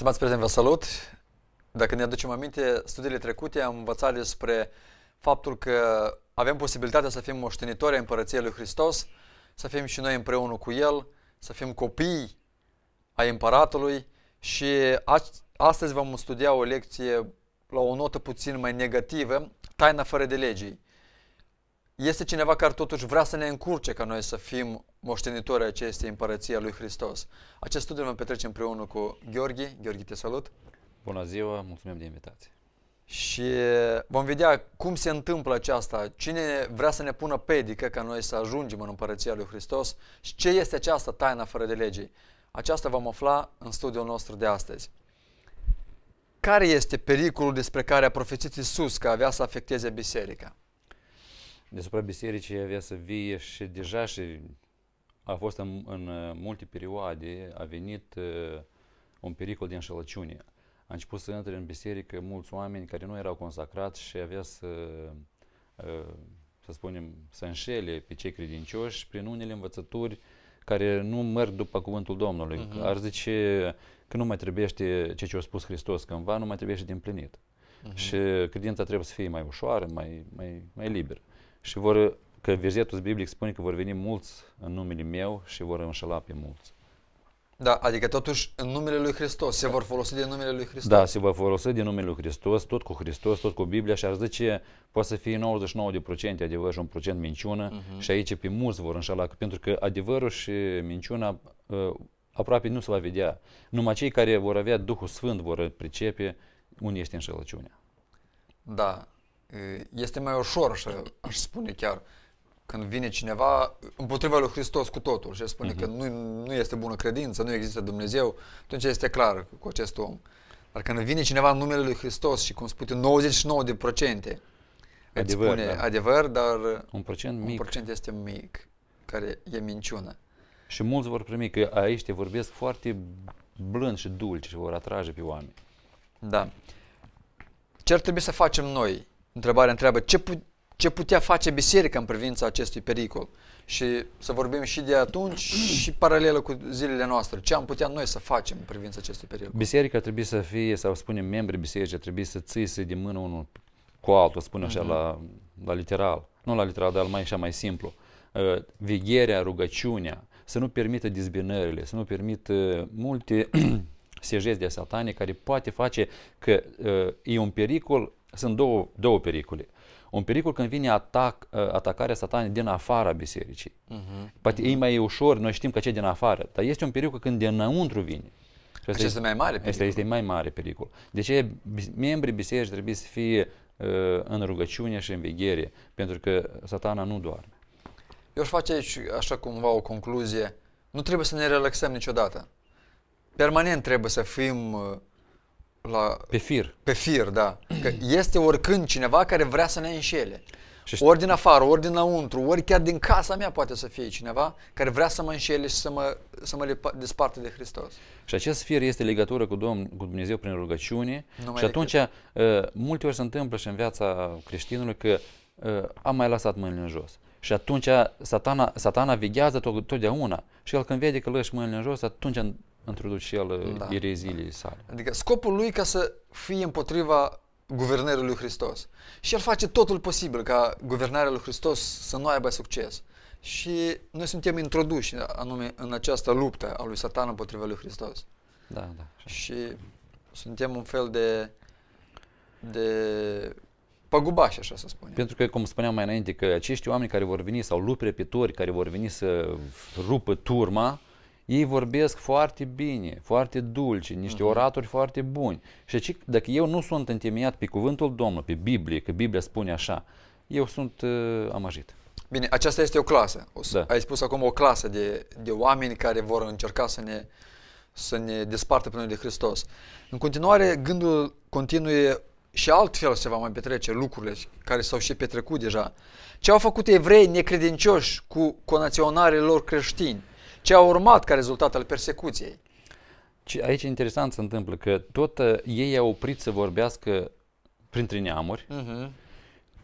Stimați prieteni, vă salut! Dacă ne aducem aminte, studiile trecute am învățat despre faptul că avem posibilitatea să fim moștenitori ai Împărăției Lui Hristos, să fim și noi împreună cu El, să fim copii ai Împăratului și astăzi vom studia o lecție la o notă puțin mai negativă, taina fără de legii. Este cineva care totuși vrea să ne încurce ca noi să fim moștenitori acestei împărății a lui Hristos. Acest studiu îl petrecem împreună cu Gheorghe. Gheorghe, te salut! Bună ziua, mulțumim de invitație! Și eh, vom vedea cum se întâmplă aceasta, cine vrea să ne pună pedică ca noi să ajungem în Împărăția lui Hristos și ce este această taină fără de legii. Aceasta vom afla în studiul nostru de astăzi. Care este pericolul despre care a profețit Isus că avea să afecteze biserica? Despre bisericii avea să vie și deja și a fost în, în uh, multe perioade, a venit uh, un pericol de înșelăciune. A început să intre în biserică mulți oameni care nu erau consacrați și avea să, uh, să spunem, să înșele pe cei credincioși prin unele învățături care nu merg după cuvântul Domnului. Uh-huh. Ar zice că nu mai trebuie ce ce a spus Hristos cândva, nu mai trebuie și de împlinit. Uh-huh. Și credința trebuie să fie mai ușoară, mai, mai, mai liberă. Și vor că versetul biblic spune că vor veni mulți în numele meu și vor înșela pe mulți. Da, adică totuși în numele lui Hristos, se vor folosi de numele lui Hristos. Da, se vor folosi de numele lui Hristos, tot cu Hristos, tot cu Biblia și ar zice, poate să fie 99% adevăr și un procent minciună uh-huh. și aici pe mulți vor înșela, pentru că adevărul și minciuna uh, aproape nu se va vedea. Numai cei care vor avea Duhul Sfânt vor pricepe unde este înșelăciunea. Da, este mai ușor, aș spune chiar, când vine cineva împotriva lui Hristos cu totul și spune uh-huh. că mhm. nu, nu este bună credință, nu există Dumnezeu, atunci este clar cu acest om. Dar când vine cineva în numele lui Hristos și cum spune 99 adevăr, îți adevăr, spune da. adevăr, dar un procent, mic. un procent este mic, care e minciună. Și mulți vor primi că aici te vorbesc foarte blând și dulce și vor atrage pe oameni. Da. Ce ar trebui să facem noi? Întrebarea întreabă, ce, ce putea face biserica în privința acestui pericol. Și să vorbim și de atunci și paralelă cu zilele noastre. Ce am putea noi să facem în privința acestui pericol? Biserica trebuie să fie, sau spunem, membrii bisericii să trebui să țise de mână unul cu altul, spune așa, uh-huh. la, la literal. Nu la literal, dar mai așa mai simplu. Uh, vigherea, rugăciunea, să nu permită dizbinările, să nu permită uh, multe sejezi de satane care poate face că uh, e un pericol, sunt două, două pericole. Uh, un pericol când vine atac, ă, atacarea satanei din afara bisericii. Uh-huh. Poate uh-huh. ei mai e ușor, noi știm că ce din afară, dar este un pericol când dinăuntru vine. Și asta este mai mare pericol. Asta este mai mare pericol. Deci ce membrii bisericii trebuie să fie uh, în rugăciune și în veghere, pentru că satana nu doarme. Eu aș face aici așa cumva o concluzie. Nu trebuie să ne relaxăm niciodată. Permanent trebuie să fim ă, la, pe fir. Pe fir, da. Că este oricând cineva care vrea să ne înșele. Și ori din afară, ori dinăuntru, ori chiar din casa mea poate să fie cineva care vrea să mă înșele și să mă, să mă desparte de Hristos. Și acest fir este legătură cu, Domn, cu Dumnezeu prin rugăciune Numai și atunci Uh, multe ori se întâmplă și în viața creștinului că uh, am mai lăsat mâinile în jos. Și atunci satana, satana vighează tot, totdeauna și el când vede că lăși mâinile în jos, atunci introduce și el da. ereziile sale. Adică scopul lui ca să fie împotriva guvernării lui Hristos. Și el face totul posibil ca guvernarea lui Hristos să nu aibă succes. Și noi suntem introduși anume în această luptă a lui Satan împotriva lui Hristos. Da, da. Și suntem un fel de de păgubași, așa să spunem. Pentru că, cum spuneam mai înainte, că acești oameni care vor veni sau lupi repetori care vor veni să rupă turma, ei vorbesc foarte bine, foarte dulce, niște uh-huh. oratori foarte buni. Și zic, dacă eu nu sunt întemeiat pe cuvântul Domnului, pe Biblie, că Biblia spune așa, eu sunt uh, amăjit. Bine, aceasta este o clasă. O, da. Ai spus acum o clasă de, de oameni care vor încerca să ne, să ne despartă pe noi de Hristos. În continuare, gândul continuă și altfel se va mai petrece lucrurile care s-au și petrecut deja. Ce au făcut evrei necredincioși cu conaționarii lor creștini? ce a urmat ca rezultat al persecuției. Aici interesant se întâmplă că tot uh, ei au oprit să vorbească printre neamuri, uh-huh.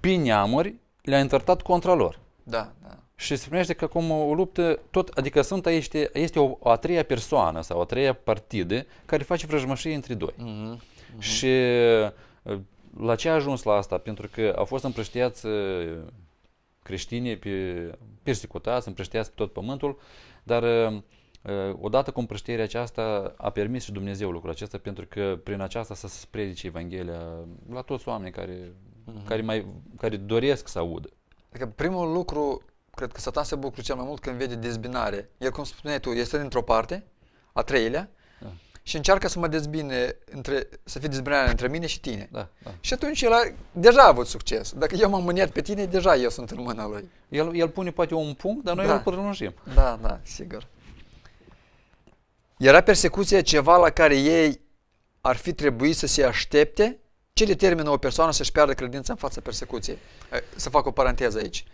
prin neamuri le-a întortat contra lor. Da, da. Și se primește că acum o luptă, tot, adică sunt aici este o, o a treia persoană sau o a treia partidă care face vrăjmășie între doi. Uh-huh. Uh-huh. Și uh, la ce a ajuns la asta? Pentru că au fost împrăștiați uh, creștinii pe, persecutați, împrăștiați pe tot pământul dar uh, uh, odată cu împrăștierea aceasta a permis și Dumnezeu lucrul acesta pentru că prin aceasta să se predice Evanghelia la toți oamenii care, uh-huh. care, mai, care doresc să audă. Adică primul lucru, cred că satan se bucură cel mai mult când vede dezbinare. El, cum spuneai tu, este dintr-o parte, a treilea, și încearcă să mă dezbine, între, să fie dezbinarea între mine și tine. Da, da. Și atunci el a, deja a avut succes. Dacă eu m-am mâniat pe tine, deja eu sunt în mâna lui. El, el pune poate un punct, dar noi da. îl prelungim. Da, da, sigur. Era persecuția ceva la care ei ar fi trebuit să se aștepte? Ce determină o persoană să-și piardă credința în fața persecuției? Să fac o paranteză aici.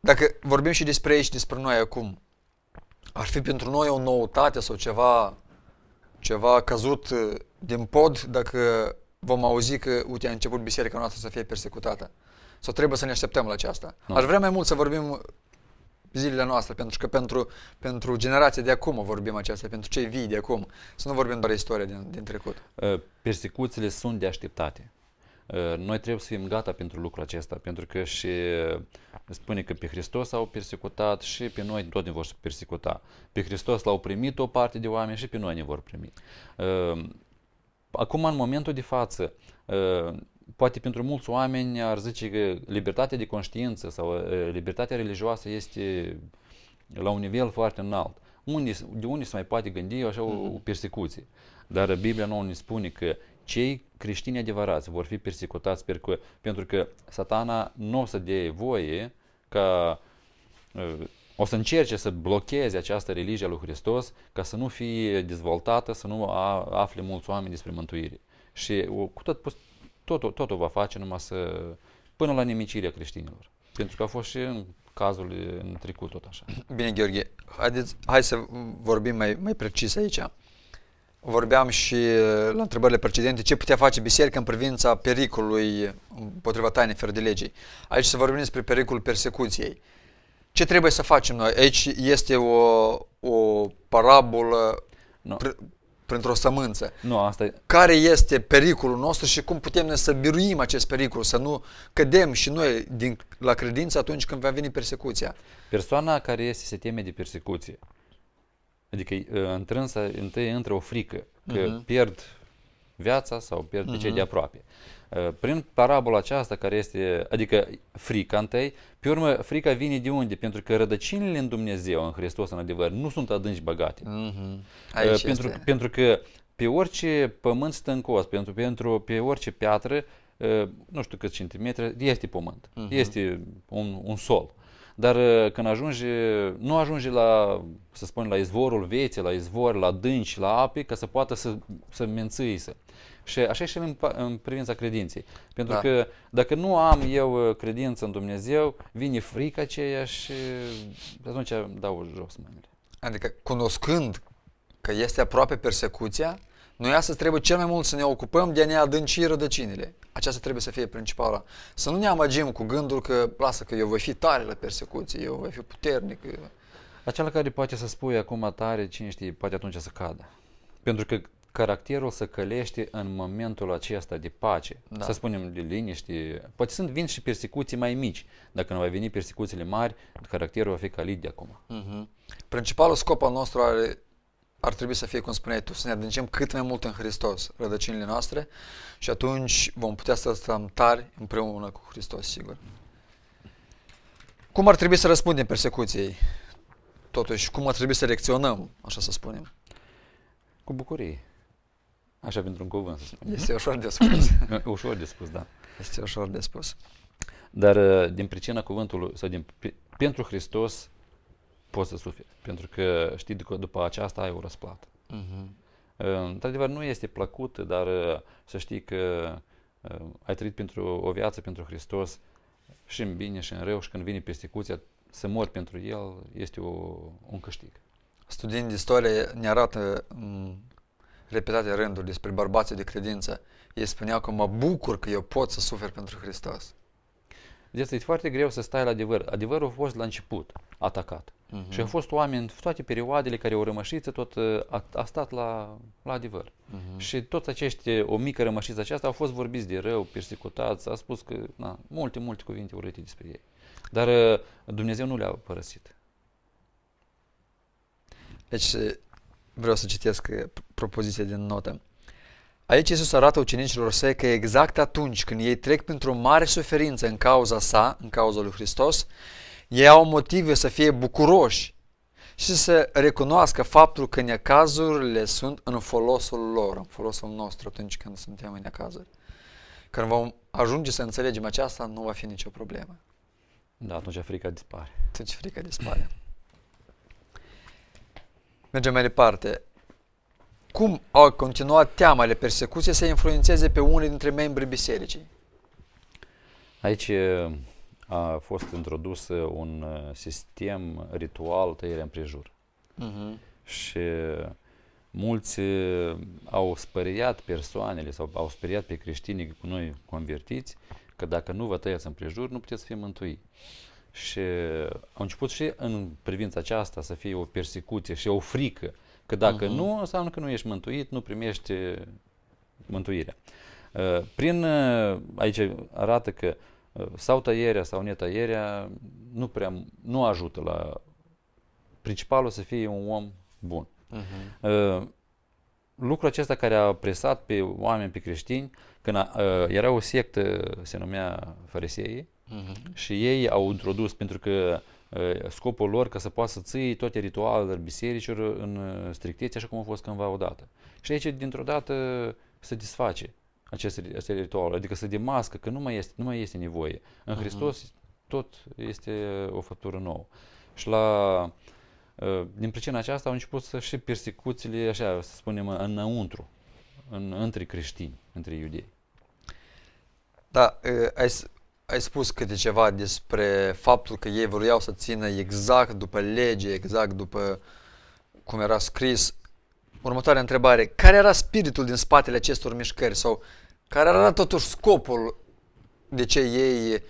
Dacă vorbim și despre ei și despre noi acum, ar fi pentru noi o noutate sau ceva, ceva căzut uh, din pod dacă vom auzi că, uite, a început biserica noastră să fie persecutată. Sau trebuie să ne așteptăm la aceasta. No. Da. Aș vrea mai mult să vorbim zilele noastre, pentru că pentru, pentru generația de acum vorbim aceasta, pentru cei vii de acum, să nu vorbim doar istoria din, din trecut. Uh, persecuțiile sunt de așteptate. Ă, noi trebuie să fim gata pentru lucrul acesta, pentru că și spune că pe Hristos au persecutat și pe noi tot ne vor persecuta. Pe Hristos l-au primit o parte de oameni și pe noi ne vor primi. Ă, acum, în momentul de față, ă, poate pentru mulți oameni ar zice că libertatea de conștiință sau libertatea religioasă este la un nivel foarte înalt. Unde, de unde se mai poate gândi așa o, o mhm. persecuție? Dar Biblia nouă ne spune că cei creștini adevărați vor fi persecutați pentru că satana nu o să dea voie ca ă, o să încerce să blocheze această religie a lui Hristos ca să nu fie dezvoltată, să nu afle mulți oameni despre mântuire. Și cu tot, totul, totul va face numai să, până la nemicirea creștinilor. Pentru că a fost și în cazul în trecut tot așa. Bine, Gheorghe, haideți, hai să vorbim mai, mai precis aici vorbeam și uh, la întrebările precedente ce putea face biserica în privința pericolului împotriva tainei fără de legii. Aici să vorbim despre pericolul persecuției. Ce trebuie să facem noi? Aici este o, o parabolă no. pr- printr-o sămânță. Nu, asta e... Care este pericolul nostru și cum putem noi să biruim acest pericol, să nu cădem și noi din, la credință atunci când va veni persecuția? Persoana care este se teme de persecuție, Adică ă, întrânsa întâi intră o frică că uh-huh. pierd viața sau pierd uh-huh. cei mhm. de aproape. Ă, prin parabola aceasta care este, adică frica întâi, pe urmă frica vine de unde? Pentru că rădăcinile în Dumnezeu, în Hristos, în adevăr, nu sunt adânci băgate. Uh-huh. Aici pentru, este. pentru că pe orice pământ stâncos, pentru, pentru, pe orice piatră, nu știu câți centimetri, este pământ, uh-huh. este un, un sol. Dar uh, când ajunge, uh, nu ajunge la, să spun, la izvorul vieții, la izvor, la dânci, la ape, ca să poată să, să să. Și așa și în, în privința credinței. Pentru da. că dacă nu am eu uh, credință în Dumnezeu, vine frica aceea și atunci dau jos mâinile. Adică cunoscând că este aproape persecuția, noi astăzi trebuie cel mai mult să ne ocupăm de a ne adânci rădăcinile. Aceasta trebuie să fie principala. Să nu ne amăgim cu gândul că, lasă, că eu voi fi tare la persecuție, eu voi fi puternic. Acela care poate să spui acum tare, cine știe, poate atunci să cadă. Pentru că caracterul să călește în momentul acesta de pace, da. să spunem de liniște. Poate sunt vin și persecuții mai mici. Dacă nu va veni persecuțiile mari, caracterul va fi calit de acum. Uh-huh. Principalul scop al nostru are ar trebui să fie, cum spuneai tu, să ne adâncim cât mai mult în Hristos rădăcinile noastre și atunci vom putea să stăm tari împreună cu Hristos, sigur. Cum ar trebui să răspundem persecuției? Totuși, cum ar trebui să reacționăm, așa să spunem? Cu bucurie. Așa, pentru un cuvânt să spunem. Este mhm. ușor de spus. ușor de spus, da. Este ușor de spus. Dar uh, din pricina cuvântului, sau din, pentru Hristos, poți să suferi. Pentru că știi că după aceasta ai o răsplată. Uh-huh. Într-adevăr, nu este plăcut, dar uh, să știi că uh, ai trăit pentru o viață pentru Hristos și în bine și în rău și când vine persecuția, să mori pentru El este o, un câștig. Studiind istorie ne arată m- mm, repetate rânduri despre bărbații de credință. Ei spuneau că mă bucur că eu pot să sufer pentru Hristos. Deci este foarte greu să stai la adevăr. Adevărul a fost la început atacat. Uh-huh. Și au fost oameni toate perioadele care au rămășiță, tot ă, a, a stat la, la adevăr. Uh-huh. Și toți acești, o mică rămășiță aceasta, au fost vorbiți de rău, persecutați, a spus că, na, multe, multe cuvinte urâte despre ei. Dar ă, Dumnezeu nu le-a părăsit. Deci ă, vreau să citesc propoziția din notă. Aici Iisus arată ucenicilor săi că exact atunci când ei trec printr-o mare suferință în cauza sa, în cauza lui Hristos, ei au motive să fie bucuroși și să recunoască faptul că necazurile sunt în folosul lor, în folosul nostru atunci când suntem în necazuri. Când vom ajunge să înțelegem aceasta, nu va fi nicio problemă. Da, atunci frica dispare. Atunci frica dispare. Mergem mai departe. Cum au continuat teama de persecuție să influențeze pe unii dintre membrii bisericii? Aici a fost introdus uh, un uh, sistem ritual tăierea împrejur. Uh-huh. Și mulți uh, au speriat persoanele sau au speriat pe creștinii cu noi convertiți că dacă nu vă tăiați împrejur, nu puteți fi mântui. Și au început și în privința aceasta să fie o persecuție și o frică că dacă uh-huh. nu, înseamnă că nu ești mântuit, nu primești mântuirea. Prin, aici arată că sau tăierea sau netăierea nu prea nu ajută la principalul să fie un om bun. Uh-huh. Lucrul acesta care a presat pe oameni, pe creștini, când a, uh, era o sectă, se numea Fariseii, uh-huh. și ei au introdus, pentru că uh, scopul lor ca să poată să ții toate ritualele bisericilor în uh, strictețe așa cum a fost cândva odată. Și aici dintr-o dată se disface aceste, aceste ritualuri, adică să demască că nu mai este, nu mai este nevoie. În uh-huh. Hristos tot este uh, o făptură nouă. Și la, uh, din pricina aceasta au început să și persecuțiile, așa să spunem, înăuntru, în, între creștini, între iudei. Da, ai, ai spus câte ceva despre faptul că ei vreau să țină exact după lege, exact după cum era scris. Următoarea întrebare. Care era spiritul din spatele acestor mișcări sau care era totuși scopul de ce ei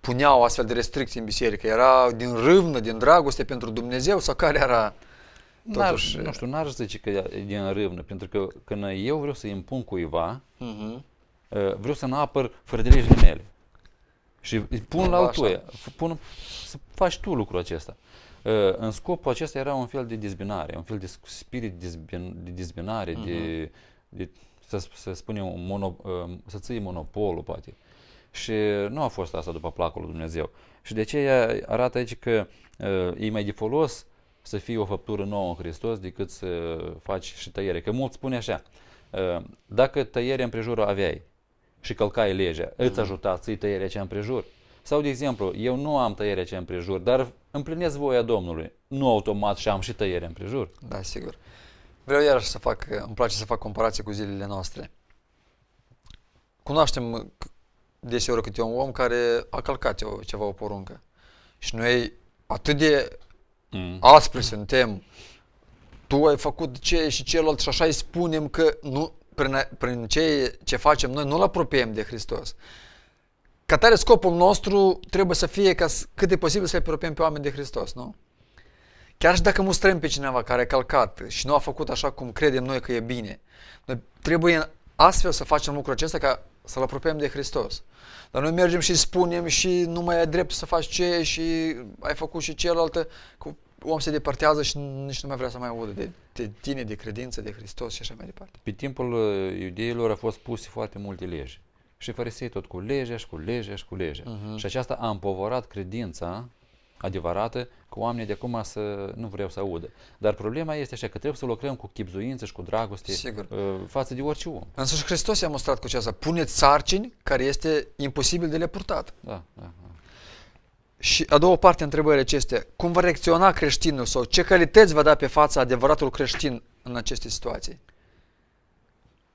puneau astfel de restricții în biserică? Era din râvnă, din dragoste pentru Dumnezeu sau care era totuși... nu știu, n-aș zice că e din râvnă, pentru că când eu vreau să impun cuiva, uh-huh. vreau să nu apăr fără de legile mele. Și pun la altuia, pun să faci tu lucrul acesta. Uh, în scopul acesta era un fel de dizbinare, un fel de spirit de dizbinare, uh-huh. de, mhm. de să, să spunem, mono, uh, să ții monopolul, poate. Și nu a fost asta după placul lui Dumnezeu. Și de ce arată aici că uh, e mai de folos să fii o făptură nouă în Hristos decât să faci și tăiere. Că mult spune așa, dacă tăiere împrejură aveai și călcai legea, mm. îți mhm. ajuta ții tăierea cea împrejur. Sau, de exemplu, eu nu am tăiere ce împrejur, dar împlinesc voia Domnului. Nu automat și am și tăiere împrejur. Da, sigur. Vreau iarăși să fac, îmi place să fac comparație cu zilele noastre. Cunoaștem deseori câte un om care a calcat o, ceva o poruncă. Și noi atât de mm. aspri suntem, tu ai făcut ce și celălalt și așa îi spunem că nu, prin, prin ce, ce facem noi nu-L apropiem de Hristos. Ca tare scopul nostru trebuie să fie ca cât de posibil să-i apropiem pe oameni de Hristos, nu? Chiar și dacă mustrăm pe cineva care a calcat și nu a făcut așa cum credem noi că e bine, noi trebuie astfel să facem lucrul acesta ca să-L apropiem de Hristos. Dar noi mergem și spunem și nu mai ai drept să faci ce și ai făcut și celălalt cu om se departează și nici nu mai vrea să mai audă de, de tine, de credință, de Hristos și așa mai departe. Pe timpul uh, iudeilor a fost puse foarte multe legi și farisei tot cu legea și cu legea și cu legea. Uh-huh. Și aceasta a împovărat credința adevărată că oamenii de acum să nu vreau să audă. Dar problema este așa că trebuie să lucrăm cu chipzuință și cu dragoste Sigur. Uh, față de orice om. și Hristos i-a mostrat cu aceasta. Puneți sarcini care este imposibil de le purtat. Da, da, da. Și a doua parte a întrebării acestea, cum va reacționa creștinul sau ce calități va da pe fața adevăratul creștin în aceste situații?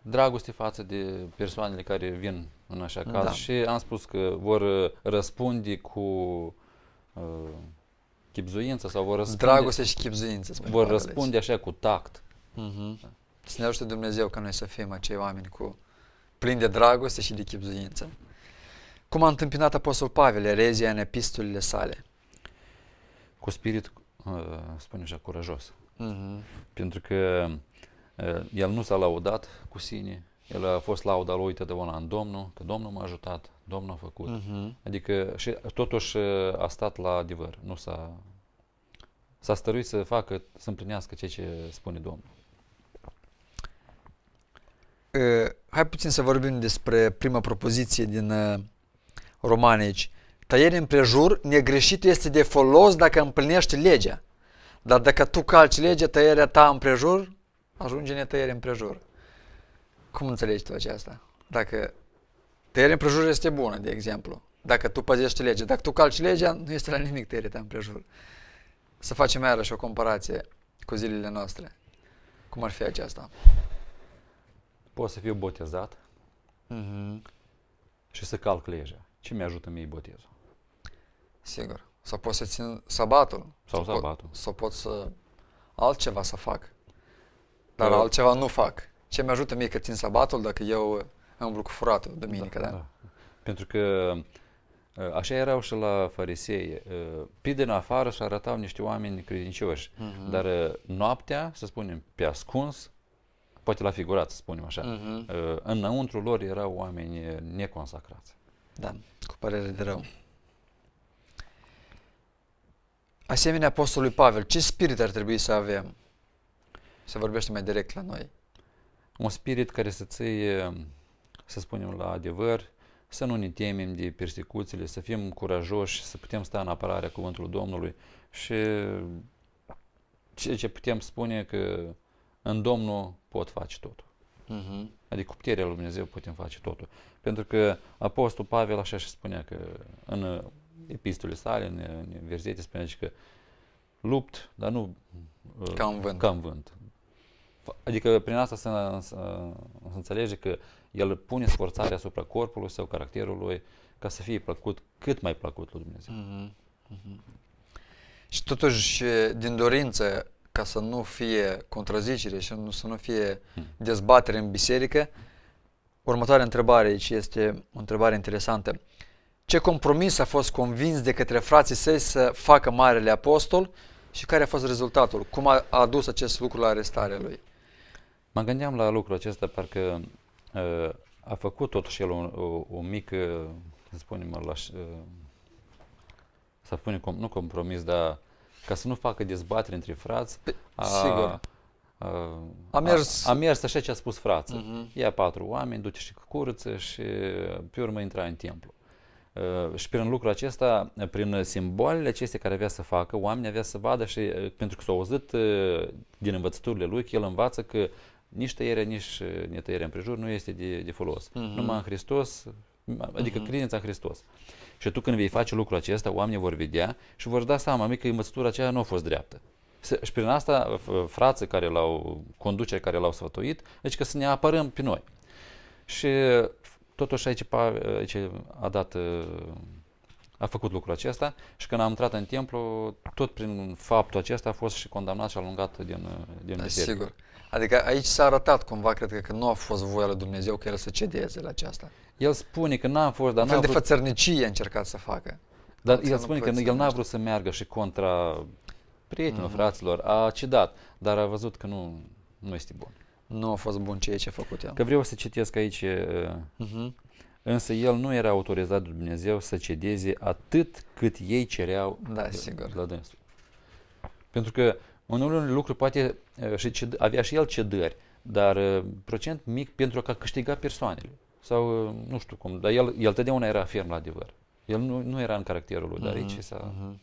dragoste față de persoanele care vin în așa caz da. și am spus că vor răspunde cu uh, chipzuință sau vor răspunde... Dragoste și chipzuință. Vor răspunde așa cu tact. Uh-huh. Să ne ajute Dumnezeu ca noi să fim acei oameni cu plin de dragoste și de chipzuință. Cum a întâmpinat Apostol Pavel erezia în epistolile sale? Cu spirit, uh, spune așa, curajos. Uh-huh. Pentru că Eh, el nu s-a laudat cu sine, el a fost lauda lui totdeauna în Domnul, că Domnul m-a ajutat, Domnul a făcut. Uh-huh. Adică și totuși eh, a stat la adevăr, nu s-a, s-a stăruit să facă, să împlinească ceea ce spune Domnul. Uh, hai puțin să vorbim despre prima propoziție din uh, Romanici. aici. Tăiere împrejur, negreșit este de folos dacă împlinești legea. Dar dacă tu calci legea, tăierea ta împrejur ajunge netăiere împrejur. Cum înțelegi tu aceasta? Dacă tăierea împrejur este bună, de exemplu, dacă tu păzești legea, dacă tu calci legea, nu este la nimic tăierea ta împrejur. Să facem iarăși o comparație cu zilele noastre. Cum ar fi aceasta? Pot să fiu botezat mm-hmm. și să calc legea. Ce mi-ajută mie botezul? Sigur. Sau pot să țin sabatul. Sau, sau sabatul. Pot, sau pot să altceva să fac. Dar altceva nu fac. Ce mi-ajută mie că țin sabatul dacă eu am lucru furatul duminică, da, da? da? Pentru că uh, așa erau și la farisei. Uh, pe din afară și arătau niște oameni credincioși, uh-huh. dar uh, noaptea, să spunem, pe ascuns, poate la figurat, să spunem așa, uh-huh. înăuntru lor erau oameni neconsacrați. Da, cu părere de rău. Asemenea apostolului Pavel, ce spirit ar trebui să avem? Se vorbește mai direct la noi. Un spirit care să ție, um, să spunem la adevăr, să nu ne temem de persecuțiile, să fim curajoși, să putem sta în apărarea cuvântului Domnului și um, ceea ce putem spune că în Domnul pot face totul. Uh-huh. Adică cu puterea lui Dumnezeu putem face totul. Pentru că Apostol Pavel așa și spunea că în uh, epistole sale, în, uh, în verzete, spunea că lupt, dar nu uh, cam vânt. Cam vânt. Adică prin asta se, se, se înțelege că el pune sforțarea asupra corpului sau caracterului ca să fie plăcut, cât mai plăcut lui Dumnezeu. Mm-hmm. mm-hmm. Și totuși, din dorință ca să nu fie contrazicere și să nu fie mm. dezbatere în biserică, următoarea întrebare aici este o întrebare interesantă. Ce compromis a fost convins de către frații săi să facă Marele Apostol și care a fost rezultatul? Cum a adus acest lucru la arestarea lui? Mă gândeam la lucrul acesta, parcă uh, a făcut totuși el un, o, o mică, să spunem, la, uh, să spunem, com, nu compromis, dar ca să nu facă dezbatere între frați, a, Sigur. A, a, mers... a, a mers așa ce a spus frață. Uh-huh. Mhm. Ia patru oameni, duce și curăță și uh, pe urmă intra în templu. Uh, și prin lucrul acesta, prin simbolele acestea care avea să facă, oamenii avea să vadă și, uh, pentru că s-au auzit uh, din învățăturile lui, că el învață că nici tăierea, nici uh, netăierea împrejur nu este de, de folos. Uh-huh. Numai în Hristos, adică uh-huh. credința în Hristos. Și tu când vei face lucrul acesta, oamenii vor vedea și vor da seama mică că învățătura aceea nu a fost dreaptă. Și prin asta uh, frații care l-au, conduce care l-au sfătuit, deci că să ne apărăm pe noi. Și uh, totuși aici, aici a dat a făcut lucrul acesta și când am intrat în templu, tot prin faptul acesta a fost și condamnat și alungat din, din da, biserică. Sigur. Adică aici s-a arătat cumva, cred că, că nu a fost voia lui Dumnezeu că el să cedeze la aceasta. El spune că n-a fost, dar n-a fel vrut... de fățărnicie a încercat să facă. Dar el spune că el n-a vrut să meargă și contra prietenilor, mm-hmm. fraților, a cedat, dar a văzut că nu, nu este bun. Nu a fost bun ceea ce a făcut el. Că vreau să citesc aici, mm-hmm. însă el nu era autorizat de Dumnezeu să cedeze atât cât ei cereau da, sigur. la dânsul. Pentru că în unul lucru poate și ced, avea și el cedări, dar procent mic pentru a câștiga persoanele. Sau nu știu cum, dar el, el totdeauna era ferm la adevăr. El nu, nu era în caracterul lui, dar aici mm-hmm. s-a... Mm-hmm.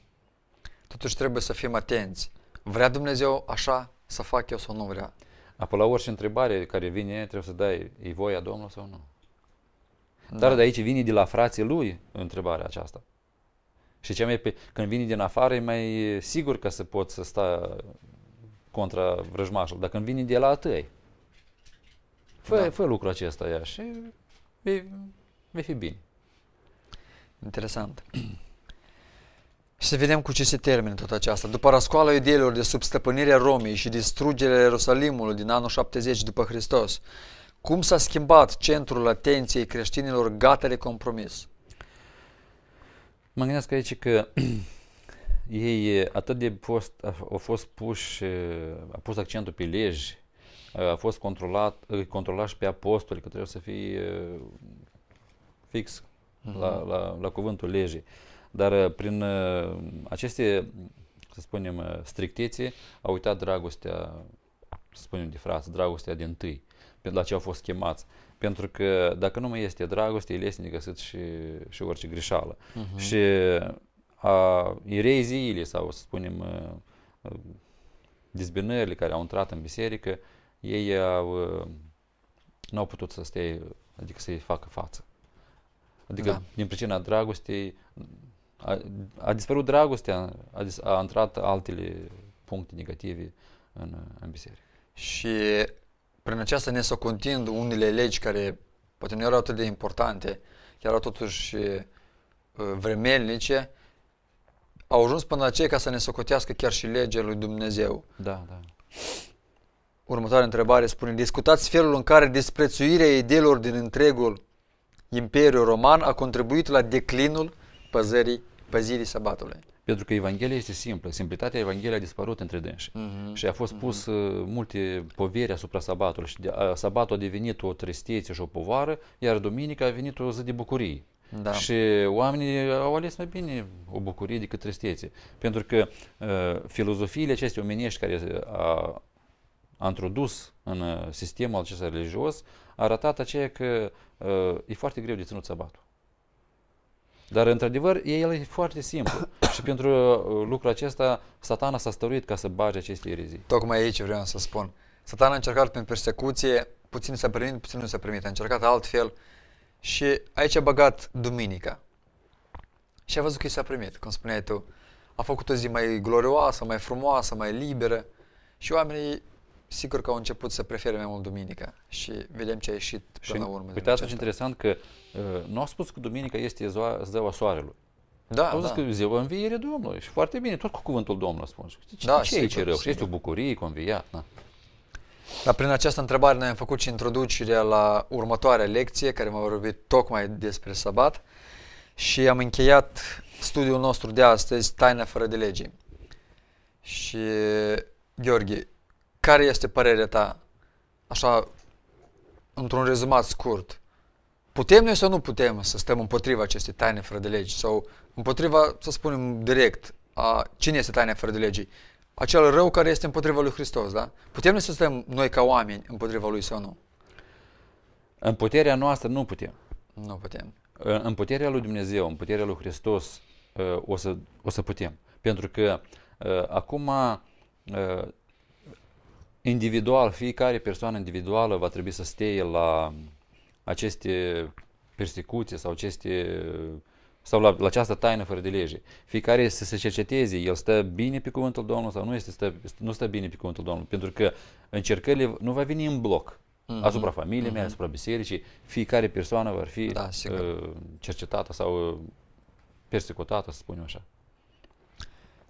Totuși trebuie să fim atenți. Vrea Dumnezeu așa să fac eu sau nu vrea? Apoi la orice întrebare care vine, trebuie să dai, e voia Domnului sau nu? Da. Dar da. de aici vine de la frații lui întrebarea aceasta. Și ce mai pe, când vine din afară e mai sigur că se pot să sta contra vrăjmașul, dar când vine de la tăi, fă, da. fă lucrul acesta ea și vei, vei fi bine. Interesant. Și să vedem cu ce se termină tot aceasta. După răscoala ideilor de stăpânirea Romei și distrugerea Ierusalimului din anul 70 după Hristos, cum s-a schimbat centrul atenției creștinilor gata de compromis? Mă gândesc aici că ei atât de prost au fost puși, a pus accentul pe legi, a fost controlat, controlat și pe apostoli, că trebuie să fie fix mhm. la, la, la cuvântul legii. Dar prin aceste, să spunem, strictețe, au uitat dragostea, să spunem, de frață, dragostea din tâi, la ce au fost chemați. Pentru că dacă nu mai este dragoste, e de găsit și, și orice greșeală. Uh-huh. Și a ereziile sau să spunem ă, ă, dezbinările care au intrat în biserică, ei au, ă, nu au putut să stea, adică să-i facă față. Adică da. din pricina dragostei, a, a dispărut dragostea, a, a intrat altele puncte negative în, în biserică. Și prin aceasta ne socontind unele legi care poate nu erau atât de importante, erau totuși uh, vremelnice, au ajuns până la cei ca să ne socotească chiar și legea lui Dumnezeu. Da, da. Următoarea întrebare spune, discutați felul în care disprețuirea ideilor din întregul Imperiu Roman a contribuit la declinul păzării, păzirii sabatului. Pentru că Evanghelia este simplă. Simplitatea Evangheliei a dispărut între dânsi. Uh-huh. Mhm. Și a fost mhm. pus uh-huh. multe poveri asupra sabatului. Și de, a, sabatul a devenit o tristețe și o povară, iar duminica a venit o zi de bucurie. Da. Și oamenii au ales mai bine o bucurie decât tristețe. Pentru că uh, filozofiile acestea omenești care uh, a, a introdus în uh, sistemul acesta religios a arătat aceea că uh, e foarte greu de ținut sabatul. Dar, într-adevăr, el e foarte simplu. și pentru uh, lucrul acesta, satana s-a stăruit ca să bage aceste erezii. Tocmai aici vreau să spun. Satana a încercat prin persecuție, puțin să primit, puțin nu să primit. a încercat altfel și aici a băgat duminica. Și a văzut că i s-a primit, cum spuneai tu. A făcut o zi mai glorioasă, mai frumoasă, mai liberă și oamenii sigur că au început să prefere mai mult duminica și vedem ce a ieșit și până la urmă. Uite, asta e interesant că uh, nu a spus că duminica este ziua, ziua soarelui. Da, a zis da. că ziua învierii Domnului și foarte bine, tot cu cuvântul Domnului spun. Ce, da, ce sigur, e ce rău? Sigur. Este o bucurie, conviat. Da. Dar prin această întrebare ne-am făcut și introducerea la următoarea lecție, care m-a vorbit tocmai despre sabat și am încheiat studiul nostru de astăzi, Taina fără de lege. Și, Gheorghe, care este părerea ta? Așa, într-un rezumat scurt. Putem noi sau nu putem să stăm împotriva acestei taine fără de legi? Sau împotriva, să spunem direct, a cine este taina fără de legii? Acel rău care este împotriva lui Hristos, da? Putem noi să stăm noi ca oameni împotriva lui sau nu? În puterea noastră nu putem. Nu putem. În puterea lui Dumnezeu, în puterea lui Hristos, ă, o să, o să putem. Pentru că ă, acum ă, individual, fiecare persoană individuală va trebui să steie la aceste persecuții sau aceste sau la, la această taină fără de lege. Fiecare să se cerceteze, el stă bine pe cuvântul Domnului sau nu, este stă, nu stă bine pe cuvântul Domnului, pentru că încercările nu va veni în bloc mm-hmm. asupra familiei mm-hmm. mele, mhm. asupra bisericii, fiecare persoană va fi da, uh, cercetată sau uh, persecutată, să spunem așa.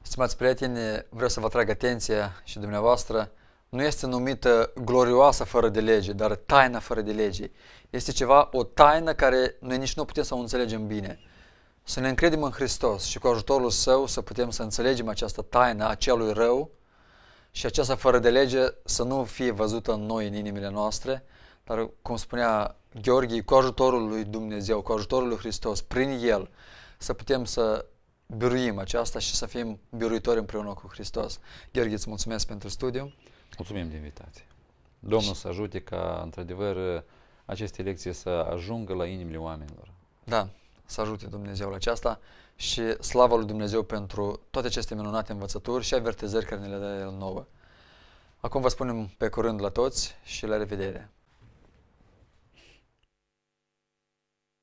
Stimați prieteni, vreau să vă atrag atenția și dumneavoastră nu este numită glorioasă fără de lege, dar taina fără de lege. Este ceva, o taină care noi nici nu putem să o înțelegem bine. Să ne încredem în Hristos și cu ajutorul Său să putem să înțelegem această taină a celui rău și aceasta fără de lege să nu fie văzută în noi, în inimile noastre, dar, cum spunea Gheorghe, cu ajutorul lui Dumnezeu, cu ajutorul lui Hristos, prin El, să putem să biruim aceasta și să fim biruitori împreună cu Hristos. Gheorghe, îți mulțumesc pentru studiu. Mulțumim de invitație. Domnul și... să ajute ca, într-adevăr, aceste lecții să ajungă la inimile oamenilor. Da, să ajute Dumnezeu la aceasta și slava lui Dumnezeu pentru toate aceste minunate învățături și avertizări care ne le dă El nouă. Acum vă spunem pe curând la toți și la revedere!